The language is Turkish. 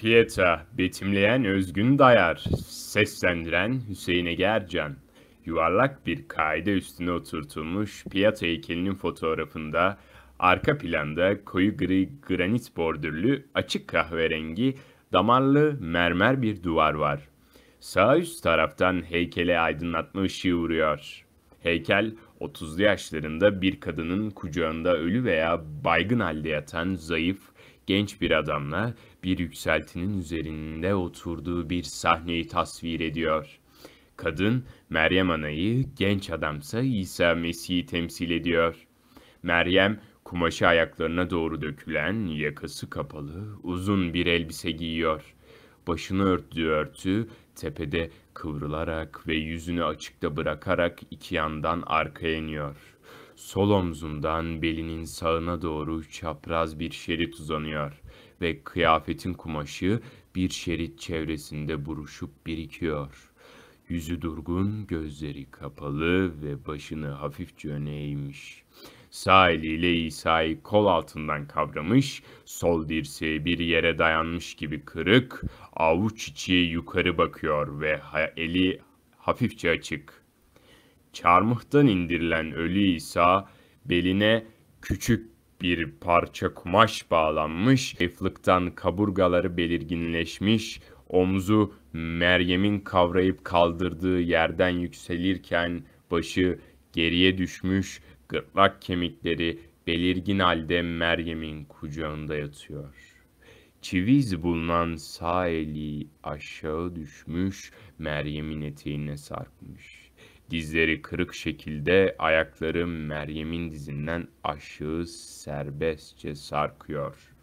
Pieta, betimleyen Özgün Dayar, seslendiren Hüseyin Egercan. Yuvarlak bir kaide üstüne oturtulmuş Pieta heykelinin fotoğrafında arka planda koyu gri granit bordürlü, açık kahverengi, damarlı mermer bir duvar var. Sağ üst taraftan heykele aydınlatma ışığı vuruyor. Heykel 30'lu yaşlarında bir kadının kucağında ölü veya baygın halde yatan zayıf, genç bir adamla bir yükseltinin üzerinde oturduğu bir sahneyi tasvir ediyor. Kadın Meryem Ana'yı, genç adamsa İsa Mesih'i temsil ediyor. Meryem kumaşı ayaklarına doğru dökülen, yakası kapalı, uzun bir elbise giyiyor. Başını örttüğü örtü tepede kıvrılarak ve yüzünü açıkta bırakarak iki yandan arkaya iniyor. Sol omzundan belinin sağına doğru çapraz bir şerit uzanıyor ve kıyafetin kumaşı bir şerit çevresinde buruşup birikiyor. Yüzü durgun, gözleri kapalı ve başını hafifçe öne eğmiş. Sağ eliyle İsa'yı kol altından kavramış, sol dirseği bir yere dayanmış gibi kırık, avuç içi yukarı bakıyor ve eli hafifçe açık çarmıhtan indirilen ölü İsa beline küçük bir parça kumaş bağlanmış, zayıflıktan kaburgaları belirginleşmiş, omzu Meryem'in kavrayıp kaldırdığı yerden yükselirken başı geriye düşmüş, gırtlak kemikleri belirgin halde Meryem'in kucağında yatıyor. Çiviz bulunan sağ eli aşağı düşmüş, Meryem'in eteğine sarkmış. Dizleri kırık şekilde ayakları Meryem'in dizinden aşığı serbestçe sarkıyor.